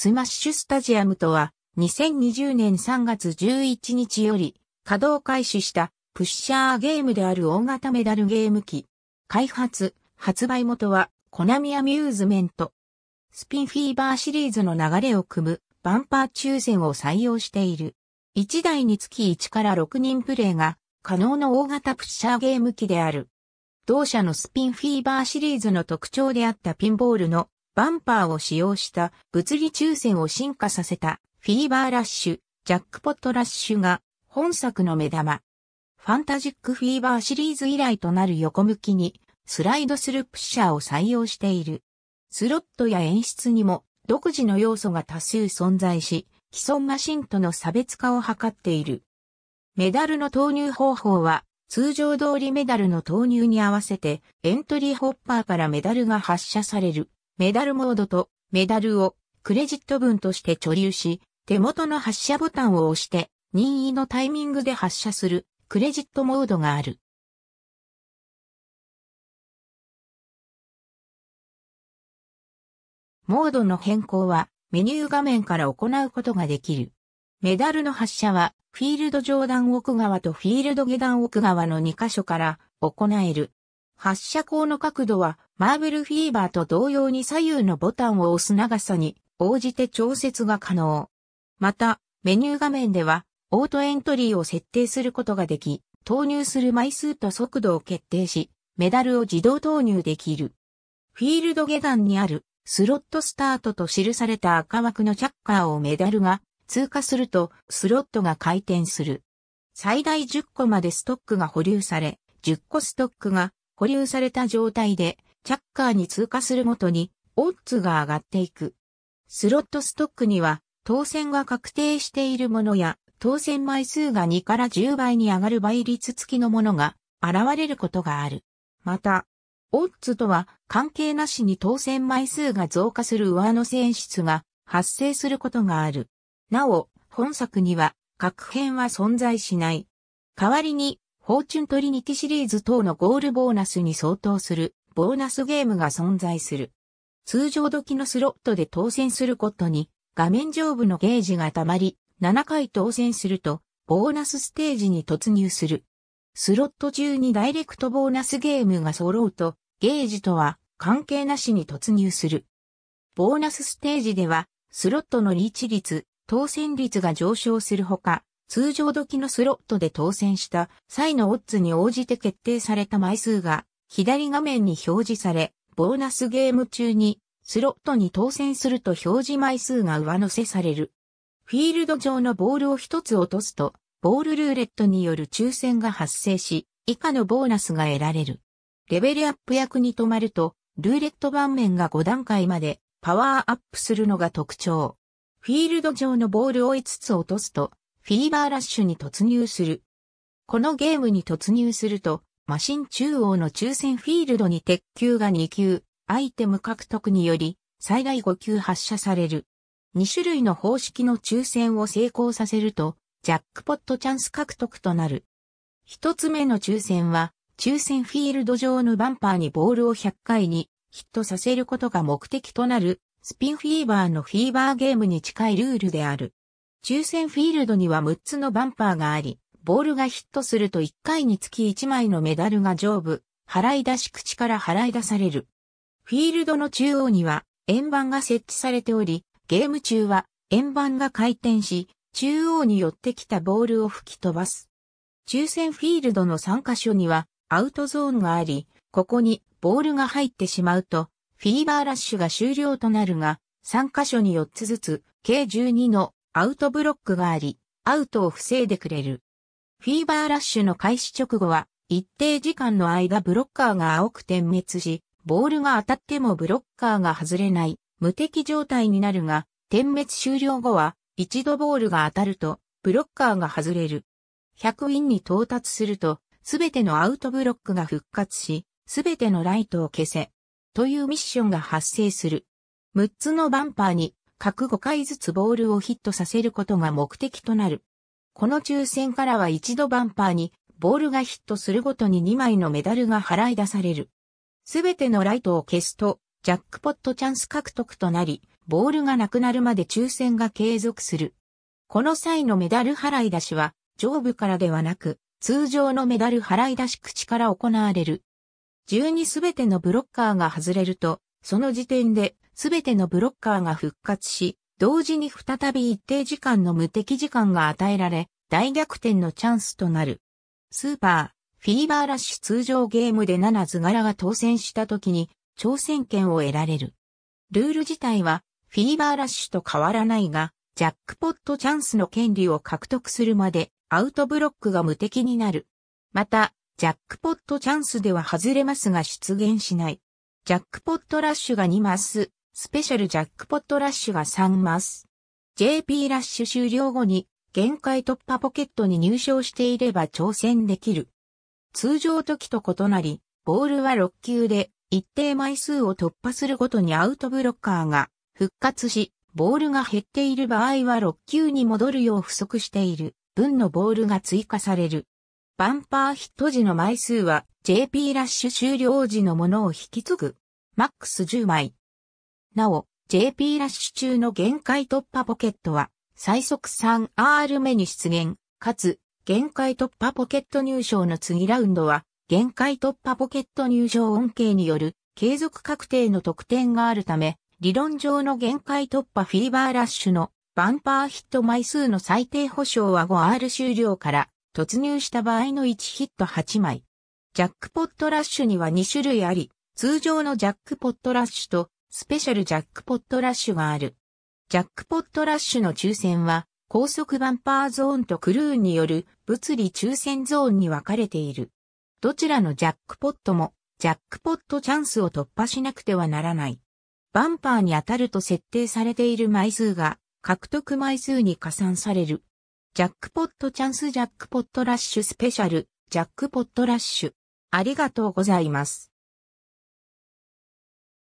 スマッシュスタジアムとは、2020年3月11日より稼働開始したプッシャーゲームである大型メダルゲーム機。開発、発売元は、コナミアミューズメント。スピンフィーバーシリーズの流れを組むバンパー抽選を採用している。1台につき1から6人プレイが可能の大型プッシャーゲーム機である。同社のスピンフィーバーシリーズの特徴であったピンボールのバンパーを使用した物理抽選を進化させたフィーバーラッシュ、ジャックポットラッシュが本作の目玉。ファンタジックフィーバーシリーズ以来となる横向きにスライドするプッシャーを採用している。スロットや演出にも独自の要素が多数存在し、既存マシンとの差別化を図っている。メダルの投入方法は、通常通りメダルの投入に合わせて、エントリーホッパーからメダルが発射される。メダルモードとメダルをクレジット分として貯留し、手元の発射ボタンを押して、任意のタイミングで発射するクレジットモードがある。モードの変更はメニュー画面から行うことができる。メダルの発射はフィールド上段奥側とフィールド下段奥側の2箇所から行える。発射口の角度はマーブルフィーバーと同様に左右のボタンを押す長さに応じて調節が可能。また、メニュー画面では、オートエントリーを設定することができ、投入する枚数と速度を決定し、メダルを自動投入できる。フィールド下段にある、スロットスタートと記された赤枠のチャッカーをメダルが通過すると、スロットが回転する。最大10個までストックが保留され、10個ストックが保留された状態で、チャッカーに通過するごとに、オッズが上がっていく。スロットストックには、当選が確定しているものや、当選枚数が2から10倍に上がる倍率付きのものが現れることがある。また、オッズとは関係なしに当選枚数が増加する上乗せ演出が発生することがある。なお、本作には、各編は存在しない。代わりに、フォーチュントリニティシリーズ等のゴールボーナスに相当するボーナスゲームが存在する。通常時のスロットで当選することに、画面上部のゲージが溜まり、7回当選すると、ボーナスステージに突入する。スロット中にダイレクトボーナスゲームが揃うと、ゲージとは関係なしに突入する。ボーナスステージでは、スロットのリーチ率、当選率が上昇するほか、通常時のスロットで当選した際のオッズに応じて決定された枚数が左画面に表示され、ボーナスゲーム中にスロットに当選すると表示枚数が上乗せされる。フィールド上のボールを一つ落とすと、ボールルーレットによる抽選が発生し、以下のボーナスが得られる。レベルアップ役に止まると、ルーレット盤面が5段階までパワーアップするのが特徴。フィールド上のボールを5つ落とすと、フィーバーラッシュに突入する。このゲームに突入すると、マシン中央の抽選フィールドに鉄球が2球、アイテム獲得により、最大5球発射される。2種類の方式の抽選を成功させると、ジャックポットチャンス獲得となる。1つ目の抽選は、抽選フィールド上のバンパーにボールを100回にヒットさせることが目的となる、スピンフィーバーのフィーバーゲームに近いルールである。抽選フィールドには6つのバンパーがあり、ボールがヒットすると1回につき1枚のメダルが上部、払い出し口から払い出される。フィールドの中央には円盤が設置されており、ゲーム中は円盤が回転し、中央に寄ってきたボールを吹き飛ばす。抽選フィールドの3箇所にはアウトゾーンがあり、ここにボールが入ってしまうと、フィーバーラッシュが終了となるが、3箇所に4つずつ、計12のアウトブロックがあり、アウトを防いでくれる。フィーバーラッシュの開始直後は、一定時間の間ブロッカーが青く点滅し、ボールが当たってもブロッカーが外れない、無敵状態になるが、点滅終了後は、一度ボールが当たると、ブロッカーが外れる。100インに到達すると、すべてのアウトブロックが復活し、すべてのライトを消せ。というミッションが発生する。6つのバンパーに、各5回ずつボールをヒットさせることが目的となる。この抽選からは一度バンパーにボールがヒットするごとに2枚のメダルが払い出される。すべてのライトを消すと、ジャックポットチャンス獲得となり、ボールがなくなるまで抽選が継続する。この際のメダル払い出しは、上部からではなく、通常のメダル払い出し口から行われる。12すべてのブロッカーが外れると、その時点で、すべてのブロッカーが復活し、同時に再び一定時間の無敵時間が与えられ、大逆転のチャンスとなる。スーパー、フィーバーラッシュ通常ゲームで7図柄が当選した時に挑戦権を得られる。ルール自体はフィーバーラッシュと変わらないが、ジャックポットチャンスの権利を獲得するまでアウトブロックが無敵になる。また、ジャックポットチャンスでは外れますが出現しない。ジャックポットラッシュが2マス、スペシャルジャックポットラッシュが3マス。JP ラッシュ終了後に限界突破ポケットに入賞していれば挑戦できる。通常時と異なり、ボールは6球で一定枚数を突破するごとにアウトブロッカーが復活し、ボールが減っている場合は6球に戻るよう不足している分のボールが追加される。バンパーヒット時の枚数は JP ラッシュ終了時のものを引き継ぐ。マックス10枚。なお、JP ラッシュ中の限界突破ポケットは、最速 3R 目に出現、かつ、限界突破ポケット入賞の次ラウンドは、限界突破ポケット入賞恩恵による継続確定の得点があるため、理論上の限界突破フィーバーラッシュのバンパーヒット枚数の最低保証は 5R 終了から突入した場合の1ヒット8枚。ジャックポットラッシュには2種類あり、通常のジャックポットラッシュとスペシャルジャックポットラッシュがある。ジャックポットラッシュの抽選は、高速バンパーゾーンとクルーンによる物理抽選ゾーンに分かれている。どちらのジャックポットも、ジャックポットチャンスを突破しなくてはならない。バンパーに当たると設定されている枚数が、獲得枚数に加算される。ジャックポットチャンスジャックポットラッシュスペシャル、ジャックポットラッシュ。ありがとうございます。